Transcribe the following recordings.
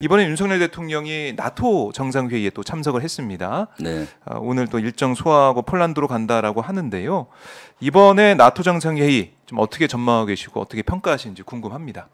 이번에 윤석열 대통령이 나토 정상회의에 또 참석을 했습니다. 네. 아, 오늘 또 일정 소화하고 폴란드로 간다라고 하는데요. 이번에 나토 정상회의 좀 어떻게 전망하고 계시고 어떻게 평가하시는지 궁금합니다.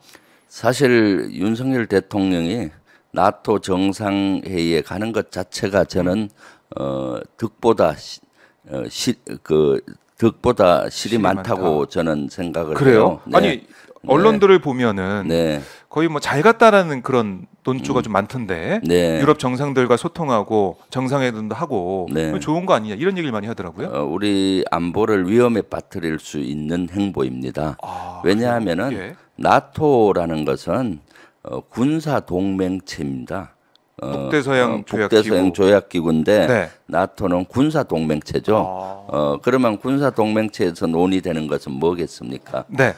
사실 윤석열 대통령이 나토 정상회의에 가는 것 자체가 저는 어, 득보다 시, 어, 시, 그 득보다 실이, 많다고 많다. 저는 생각을 그래요? 해요. 네. 아니 언론들을 네. 보면은 네. 거의 뭐 잘 갔다라는 그런 논조가 음. 좀 많던데 네. 유럽 정상들과 소통하고 정상회담도 하고 네. 좋은 거 아니냐 이런 얘기를 많이 하더라고요. 어, 우리 안보를 위험에 빠뜨릴 수 있는 행보입니다. 아, 왜냐하면은 예. 나토라는 것은 어, 군사 동맹체입니다. 어, 북대서양 어, 조약기구. 북대서양 조약기구인데 네. 나토는 군사 동맹체죠. 아. 어, 그러면 군사 동맹체에서 논의되는 것은 뭐겠습니까? 네.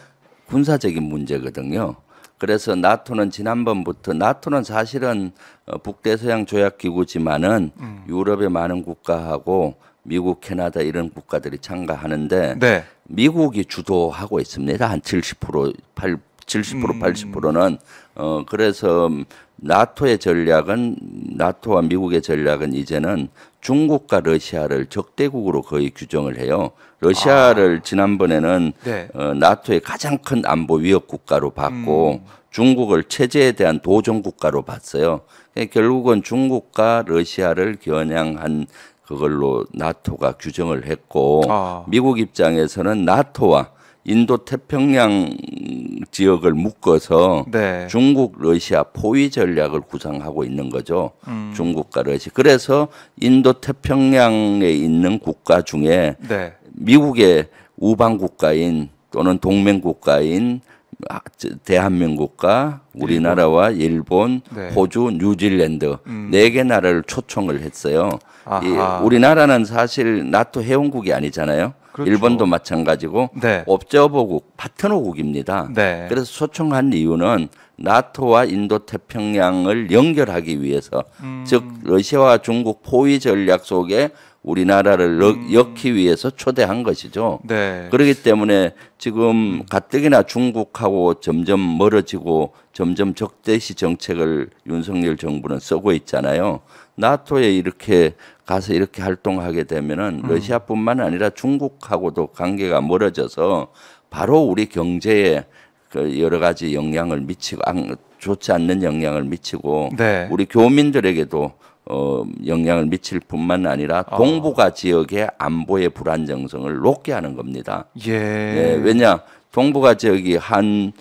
군사적인 문제거든요. 그래서 나토는 지난번부터 나토는 사실은 어, 북대서양 조약 기구지만은 음. 유럽의 많은 국가하고 미국, 캐나다 이런 국가들이 참가하는데 네. 미국이 주도하고 있습니다. 한 70% 8 70% 음. 80%는 어 그래서 나토의 전략은 나토와 미국의 전략은 이제는 중국과 러시아를 적대국으로 거의 규정을 해요. 러시아를 아. 지난번에는 네. 어, 나토의 가장 큰 안보 위협 국가로 봤고 음. 중국을 체제에 대한 도전 국가로 봤어요. 그러니까 결국은 중국과 러시아를 겨냥한 그걸로 나토가 규정을 했고 아. 미국 입장에서는 나토와 인도 태평양 지역을 묶어서 네. 중국 러시아 포위 전략을 구상하고 있는 거죠. 음. 중국과 러시아. 그래서 인도 태평양에 있는 국가 중에 네. 미국의 우방 국가인 또는 동맹 국가인 아, 대한민국과 우리나라와 일본, 네. 호주, 뉴질랜드 음. 네개 나라를 초청을 했어요. 이, 우리나라는 사실 나토 회원국이 아니잖아요. 그렇죠. 일본도 마찬가지고 네. 옵저버국 파트너국입니다. 네. 그래서 소청한 이유는 나토와 인도 태평양을 연결하기 위해서 음. 즉 러시아와 중국 포위 전략 속에 우리나라를 음. 엮기 위해서 초대한 것이죠. 네. 그렇기 때문에 지금 가뜩이나 중국하고 점점 멀어지고 점점 적대시 정책을 윤석열 정부는 쓰고 있잖아요. 나토에 이렇게 가서 이렇게 활동하게 되면은 음. 러시아뿐만 아니라 중국하고도 관계가 멀어져서 바로 우리 경제에 그 여러 가지 영향을 미치고 좋지 않는 영향을 미치고 네. 우리 교민들에게도 어, 영향을 미칠 뿐만 아니라 아. 동북아 아. 지역의 안보의 불안정성을 높게 하는 겁니다. 예. 예 왜냐 동북아 지역이 한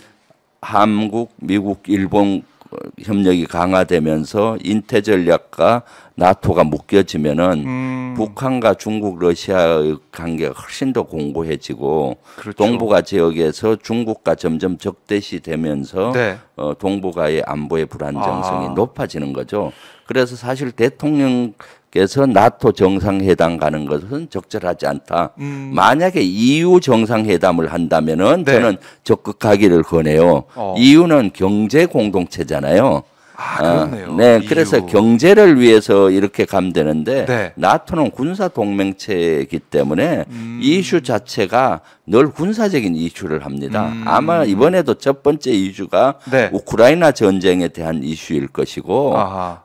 한국, 미국, 일본 어, 협력이 강화되면서 인태 전략과 나토가 묶여지면은 음. 북한과 중국 러시아의 관계가 훨씬 더 공고해지고 그렇죠. 동북아 지역에서 중국과 점점 적대시 되면서 네. 어, 동북아의 안보의 불안정성이 아. 높아지는 거죠. 그래서 사실 대통령께서 나토 정상회담 가는 것은 적절하지 않다. 음. 만약에 EU 정상회담을 한다면은 네. 저는 적극 하기를 권해요. 어. EU는 경제 공동체잖아요. 아, 어, 그렇네요. 어, 네, 그래서 경제를 위해서 이렇게 감되는데 네. 나토는 군사 동맹체이기 때문에 음. 이슈 자체가 늘 군사적인 이슈를 합니다. 음. 아마 이번에도 첫 번째 이슈가 네. 우크라이나 전쟁에 대한 이슈일 것이고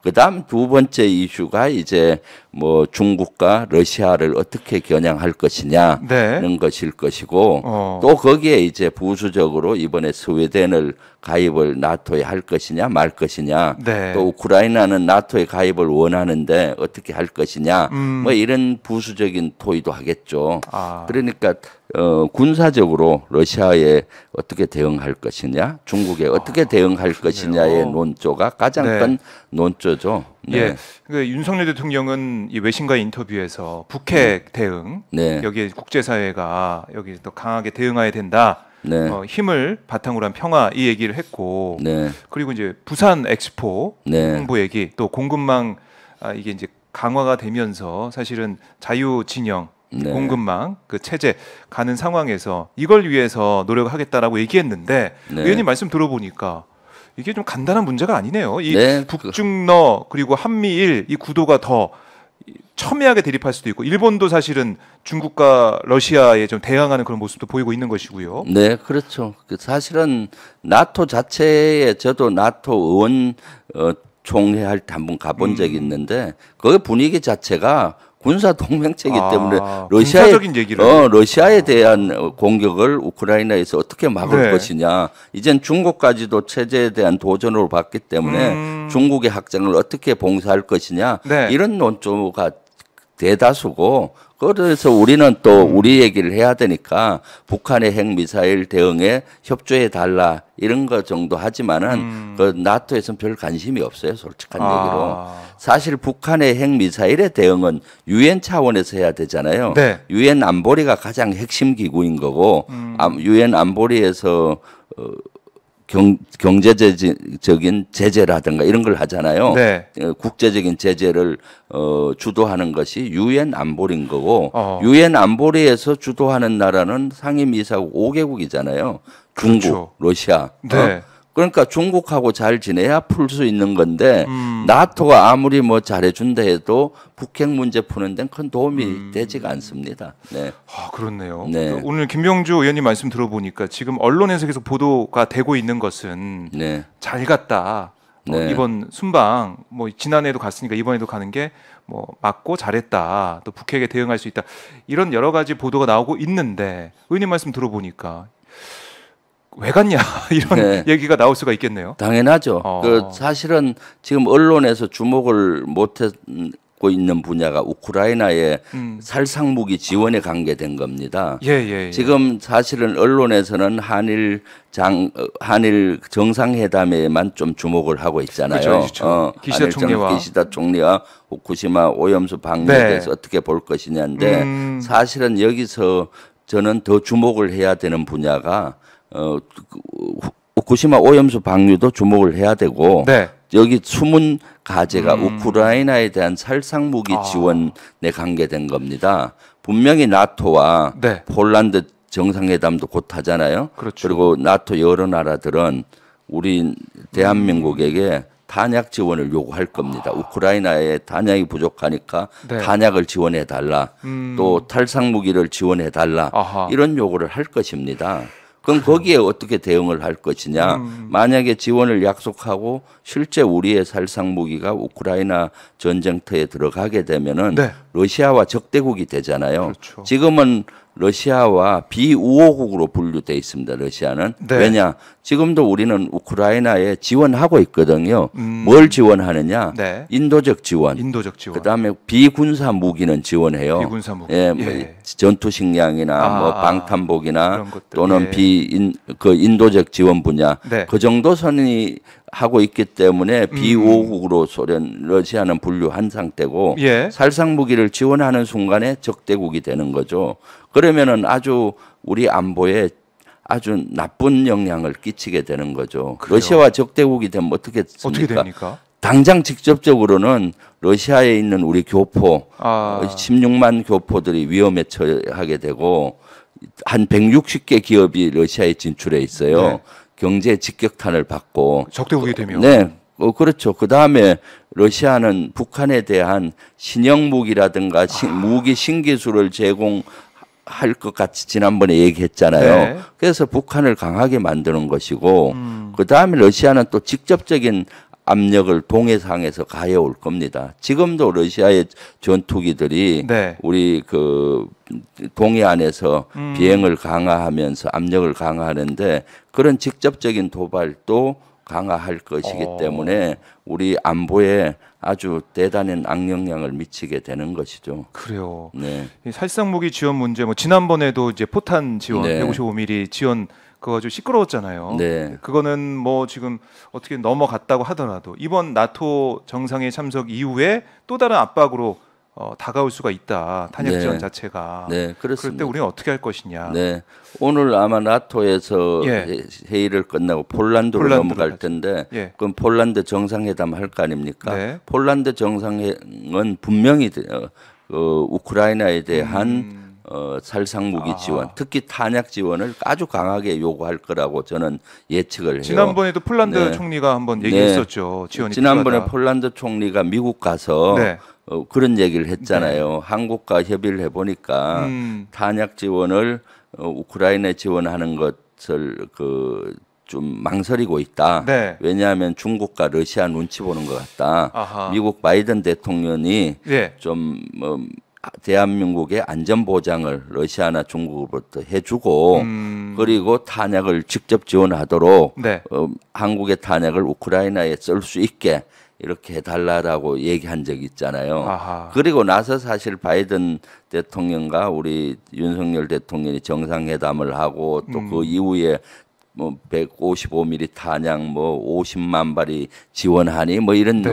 그다음 두 번째 이슈가 이제 뭐 중국과 러시아를 어떻게 겨냥할 것이냐는 네. 것일 것이고 어. 또 거기에 이제 부수적으로 이번에 스웨덴을 가입을 나토에 할 것이냐 말 것이냐 네. 또 우크라이나는 나토에 가입을 원하는데 어떻게 할 것이냐 뭐 음. 뭐 이런 부수적인 토의도 하겠죠. 아. 그러니까 어, 군사적으로 러시아에 어떻게 대응할 것이냐, 중국에 어떻게 아, 대응할 그렇네요. 것이냐의 논조가 가장 네. 큰 논조죠. 네. 예, 그러니까 윤석열 대통령은 이 외신과의 인터뷰에서 북핵 네. 대응 네. 여기에 국제사회가 여기 더 강하게 대응해야 된다. 네. 어, 힘을 바탕으로 한 평화 이 얘기를 했고 네. 그리고 이제 부산 엑스포 네. 홍보 얘기 또 공급망 아, 이게 이제 강화가 되면서 사실은 자유 진영 네. 공급망 그 체제 가는 상황에서 이걸 위해서 노력하겠다라고 얘기했는데 네. 의원님 말씀 들어보니까 이게 좀 간단한 문제가 아니네요. 이 네. 북중러 그리고 한미일 이 구도가 더 첨예하게 대립할 수도 있고 일본도 사실은 중국과 러시아에 좀 대항하는 그런 모습도 보이고 있는 것이고요. 네, 그렇죠. 그 사실은 나토 자체에 저도 나토 의원 어, 총회 할때 한번 가본 음. 적이 있는데 그 분위기 자체가 군사 동맹체이기 아, 때문에 러시아에 어, 러시아에 대한 공격을 우크라이나에서 어떻게 막을 네. 것이냐. 이젠 중국까지도 체제에 대한 도전으로 봤기 때문에 음. 중국의 학장을 어떻게 봉사할 것이냐. 네. 이런 논조가 대다수고 그래서 우리는 또 음. 우리 얘기를 해야 되니까 북한의 핵미사일 대응에 협조해 달라 이런 거 정도 하지만은 음. 그 나토에서는 별 관심이 없어요 솔직한 아. 얘기로 사실 북한의 핵미사일의 대응은 유엔 차원에서 해야 되잖아요 네. 유엔 네. 안보리가 가장 핵심 기구인 거고 음. 유엔 음. 안보리에서 어, 경, 경제적인 제재라든가 이런 걸 하잖아요. 네. 예, 국제적인 제재를 어, 주도하는 것이 유엔 안보리인 거고 어. 유엔 안보리에서 주도하는 나라는 상임이사국 5개국이잖아요. 중국, 그렇죠. 러시아. 어? 네. 어? 그러니까 중국하고 잘 지내야 풀 수 있는 건데 음. 나토가 아무리 뭐 잘해준다 해도 북핵 문제 푸는 데는 큰 도움이 음. 되지가 않습니다. 네. 아 그렇네요. 네. 그 오늘 김병주 의원님 말씀 들어보니까 지금 언론에서 계속 보도가 되고 있는 것은 네. 잘 갔다. 뭐 네. 이번 순방 뭐 지난해도 갔으니까 이번에도 가는 게 뭐 맞고 잘했다 또 북핵에 대응할 수 있다 이런 여러 가지 보도가 나오고 있는데 의원님 말씀 들어보니까 왜 갔냐 이런 네. 얘기가 나올 수가 있겠네요. 당연하죠. 어. 그 사실은 지금 언론에서 주목을 못했고 있는 분야가 우크라이나의 음. 살상 무기 지원에 관계된 겁니다. 예, 예, 예. 지금 사실은 언론에서는 한일 장 어, 한일 정상회담에만 좀 주목을 하고 있잖아요. 그렇죠, 그렇죠. 어, 기시다 총리와 기시다 총리와 후쿠시마 오염수 방류에 네. 대해서 어떻게 볼 것이냐인데 음. 사실은 여기서 저는 더 주목을 해야 되는 분야가 어, 그, 후쿠시마 오염수 방류도 주목을 해야 되고 네. 여기 숨은 가제가 음. 우크라이나에 대한 살상 무기 아. 지원에 관계된 겁니다. 분명히 나토와 네. 폴란드 정상회담도 곧 하잖아요. 그렇죠. 그리고 나토 여러 나라들은 우리 대한민국에게 탄약 지원을 요구할 겁니다. 아. 우크라이나에 탄약이 부족하니까 네. 탄약을 지원해 달라. 음. 또 탈상 무기를 지원해 달라. 이런 요구를 할 것입니다. 그럼 거기에 어떻게 대응을 할 것이냐. 음. 만약에 지원을 약속하고 실제 우리의 살상 무기가 우크라이나 전쟁터에 들어가게 되면은 네. 러시아와 적대국이 되잖아요. 그렇죠. 지금은 러시아와 비우호국으로 분류돼 있습니다. 러시아는 네. 왜냐 지금도 우리는 우크라이나에 지원하고 있거든요. 음. 뭘 지원하느냐? 네. 인도적 지원. 인도적 지원. 그다음에 비군사 무기는 지원해요. 비군사 무기. 예, 예. 뭐 전투 식량이나 아, 뭐 방탄복이나 또는 예. 비인 그 인도적 지원 분야 네. 그 정도 선이 하고 있기 때문에 음. 비호국으로 소련, 러시아는 분류한 상태고 예. 살상 무기를 지원하는 순간에 적대국이 되는 거죠. 그러면은 아주 우리 안보에 아주 나쁜 영향을 끼치게 되는 거죠. 그래요. 러시아와 적대국이 되면 어떻게 됩니까? 어떻게 됩니까? 당장 직접적으로는 러시아에 있는 우리 교포 아. 16만 교포들이 위험에 처하게 되고 한 160개 기업이 러시아에 진출해 있어요. 네. 경제 직격탄을 받고 적대국이 되면 네. 어, 그렇죠. 그 다음에 러시아는 북한에 대한 신형 무기라든가 아. 무기 신기술을 제공 할것 같이 지난번에 얘기했잖아요. 네. 그래서 북한을 강하게 만드는 것이고 음. 그 다음에 러시아는 또 직접적인 압력을 동해상에서 가해올 겁니다. 지금도 러시아의 전투기들이 네. 우리 그 동해안에서 음. 비행을 강화하면서 압력을 강화하는데 그런 직접적인 도발도 강화할 것이기 어. 때문에 우리 안보에 아주 대단한 악영향을 미치게 되는 것이죠. 그래요. 네. 살상 무기 지원 문제 뭐 지난번에도 이제 포탄 지원 네. 155mm 지원 그거 아주 시끄러웠잖아요. 네. 그거는 뭐 지금 어떻게 넘어갔다고 하더라도 이번 나토 정상회 참석 이후에 또 다른 압박으로 어, 다가올 수가 있다. 탄약 지 네. 자체가. 네, 그렇습니다. 그럴 때 우리는 어떻게 할 것이냐. 네. 오늘 아마 나토에서 예. 회의를 끝나고 폴란드로, 폴란드 넘어갈 하죠. 텐데 예. 그럼 폴란드 정상회담 할거 아닙니까? 네. 폴란드 정상회는 분명히 어, 어, 우크라이나에 대한 음. 어, 살상 무기 아. 지원, 특히 탄약 지원을 아주 강하게 요구할 거라고 저는 예측을 해요. 지난번에도 폴란드 네. 총리가 한번 네. 얘기했었죠. 네. 지원이 지난번에 필요하다. 폴란드 총리가 미국 가서 네. 어, 그런 얘기를 했잖아요. 네. 한국과 협의를 해 보니까 음. 탄약 지원을 어, 우크라이나에 지원하는 것을 그 좀 망설이고 있다. 네. 왜냐하면 중국과 러시아 눈치 보는 것 같다. 아하. 미국 바이든 대통령이 네. 좀 뭐, 아, 대한민국의 안전 보장을 러시아나 중국으로부터 해주고 음. 그리고 탄약을 직접 지원하도록 네. 어, 한국의 탄약을 우크라이나에 쓸 수 있게 이렇게 해달라라고 얘기한 적이 있잖아요. 아하. 그리고 나서 사실 바이든 대통령과 우리 윤석열 대통령이 정상회담을 하고 또그 음. 이후에 뭐 155mm 탄약 뭐 50만 발이 지원하니 뭐 이런 네.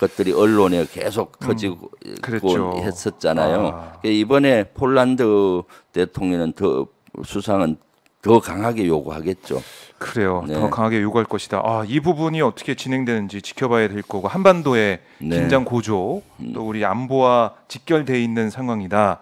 것들이 언론에 계속 커지고 음, 했었잖아요. 아. 그 이번에 폴란드 대통령은 더 수상은 더 강하게 요구하겠죠. 그래요. 네. 더 강하게 요구할 것이다. 아, 이 부분이 어떻게 진행되는지 지켜봐야 될 거고 한반도의 네. 긴장 고조 음. 또 우리 안보와 직결돼 있는 상황이다.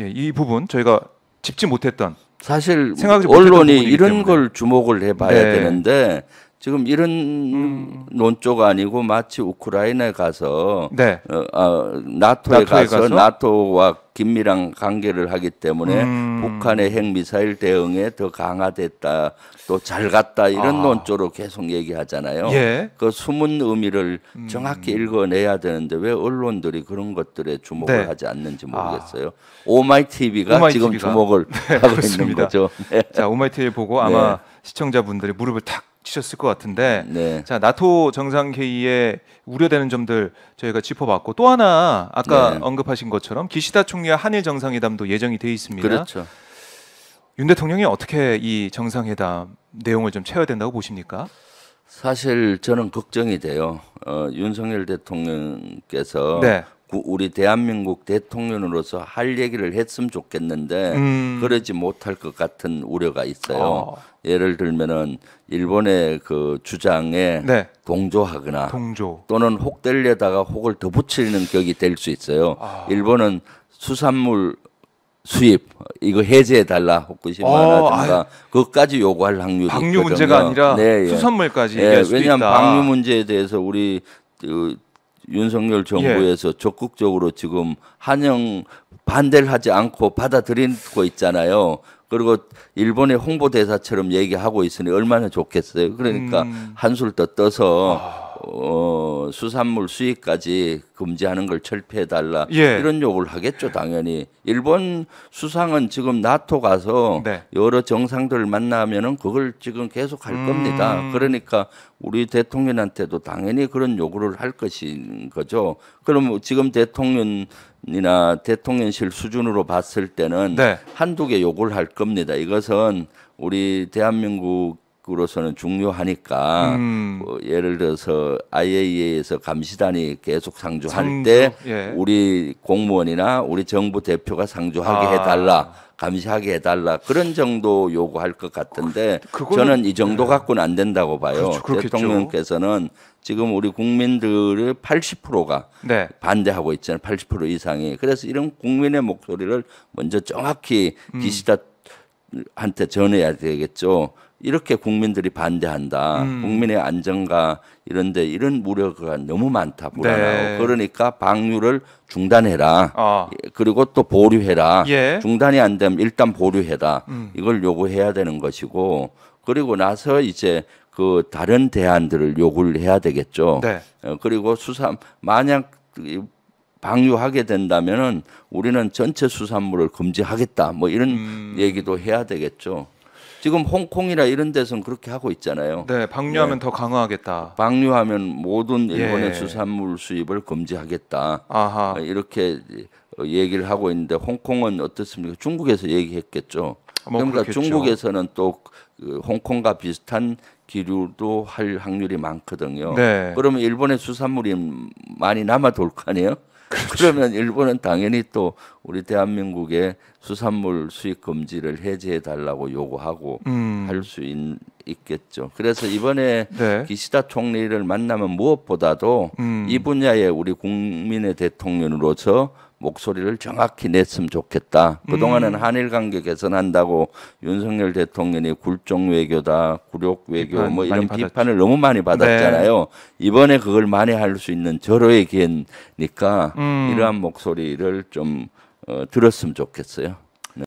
예, 이 부분 저희가 짚지 못했던 사실 언론이 이런 때문에. 걸 주목을 해봐야 네. 되는데 지금 이런 음. 논조가 아니고 마치 우크라이나에 가서 네. 어, 어, 나토에, 나토에 가서, 가서, 나토와 긴밀한 관계를 하기 때문에 음. 북한의 핵 미사일 대응에 더 강화됐다 또 잘 갔다 이런 아. 논조로 계속 얘기하잖아요. 예. 그 숨은 의미를 음. 정확히 읽어내야 되는데 왜 언론들이 그런 것들에 주목을 네. 하지 않는지 아. 모르겠어요. 아. 오마이 TV가 오마이 지금 TV가. 주목을 네, 하고 그렇습니다. 있는 거죠. 자 오마이 TV 보고 아마 네. 시청자분들이 무릎을 탁 지셨을 것 같은데 네. 자 나토 정상회의에 우려되는 점들 저희가 짚어봤고 또 하나 아까 네. 언급하신 것처럼 기시다 총리와 한일 정상회담도 예정이 돼 있습니다. 그렇죠. 윤 대통령이 어떻게 이 정상회담 내용을 좀 채워야 된다고 보십니까? 사실 저는 걱정이 돼요. 어, 윤석열 대통령께서 네. 우리 대한민국 대통령으로서 할 얘기를 했으면 좋겠는데 음. 그러지 못할 것 같은 우려가 있어요. 어. 예를 들면은 일본의 그 주장에 네. 동조하거나 동조. 또는 혹될려다가 혹을 더 붙이는 격이 될 수 있어요. 아. 일본은 수산물 수입 이거 해제해 달라 혹시마든가 어, 그것까지 요구할 확률이 방류 있거든요. 문제가 아니라 네, 예. 수산물까지 예, 왜냐하면 방류 문제에 대해서 우리 그, 윤석열 정부에서 예. 적극적으로 지금 한영 반대를 하지 않고 받아들이고 있잖아요. 그리고 일본의 홍보대사처럼 얘기하고 있으니 얼마나 좋겠어요. 그러니까 음. 한술 더 떠서 아. 어, 수산물 수입까지 금지하는 걸 철폐해 달라 예. 이런 욕을 하겠죠 당연히 일본 수상은 지금 나토 가서 네. 여러 정상들을 만나면은 그걸 지금 계속 할 음... 겁니다 그러니까 우리 대통령한테도 당연히 그런 요구를 할 것인 거죠 그럼 지금 대통령 이나 대통령실 수준으로 봤을 때는 네. 한두 개 요구를 할 겁니다. 이것은 우리 대한민국 국으로서는 중요하니까 음. 뭐 예를 들어서 IAEA에서 감시단이 계속 상주할 상주? 때 예. 우리 공무원이나 우리 정부 대표가 상주하게 아. 해달라 감시하게 해달라 그런 정도 요구할 것 같은데 그, 그거는, 저는 이 정도 예. 갖고는 안 된다고 봐요. 그렇죠, 대통령께서는 지금 우리 국민들의 80%가 네. 반대하고 있잖아요. 80% 이상이 그래서 이런 국민의 목소리를 먼저 정확히 기시다 음. 한테 전해야 되겠죠. 이렇게 국민들이 반대한다. 음. 국민의 안전과 이런데 이런 우려가 너무 많다. 불안하고 네. 그러니까 방류를 중단해라. 아. 그리고 또 보류해라. 예. 중단이 안 되면 일단 보류해라. 음. 이걸 요구해야 되는 것이고 그리고 나서 이제 그 다른 대안들을 요구를 해야 되겠죠. 네. 어, 그리고 수산 만약 방류하게 된다면은 우리는 전체 수산물을 금지하겠다. 뭐 이런 음. 얘기도 해야 되겠죠. 지금 홍콩이나 이런 데서는 그렇게 하고 있잖아요. 네, 방류하면 네. 더 강화하겠다. 방류하면 모든 예. 일본의 예. 수산물 수입을 금지하겠다. 아하. 어, 이렇게 어, 얘기를 하고 있는데 홍콩은 어떻습니까? 중국에서 얘기했겠죠. 아, 뭐 그러니까 중국에서는 또 그 홍콩과 비슷한 기류도 할 확률이 많거든요. 네. 그러면 일본의 수산물이 많이 남아 돌 거 아니에요? 그렇죠. 그러면 일본은 당연히 또 우리 대한민국의 수산물 수입 금지를 해제해 달라고 요구하고 음. 할수 있겠죠. 그래서 이번에 네. 기시다 총리를 만나면 무엇보다도 음. 이 분야에 우리 국민의 대통령으로서 목소리를 정확히 냈으면 좋겠다. 그동안에는 음. 한일 관계 개선한다고 윤석열 대통령이 굴종 외교다, 굴욕 외교 비판, 뭐 이런 비판을 너무 많이 받았잖아요. 네. 이번에 그걸 많이 할 수 있는 절호의 기회니까 음. 이러한 목소리를 좀 어, 들었으면 좋겠어요.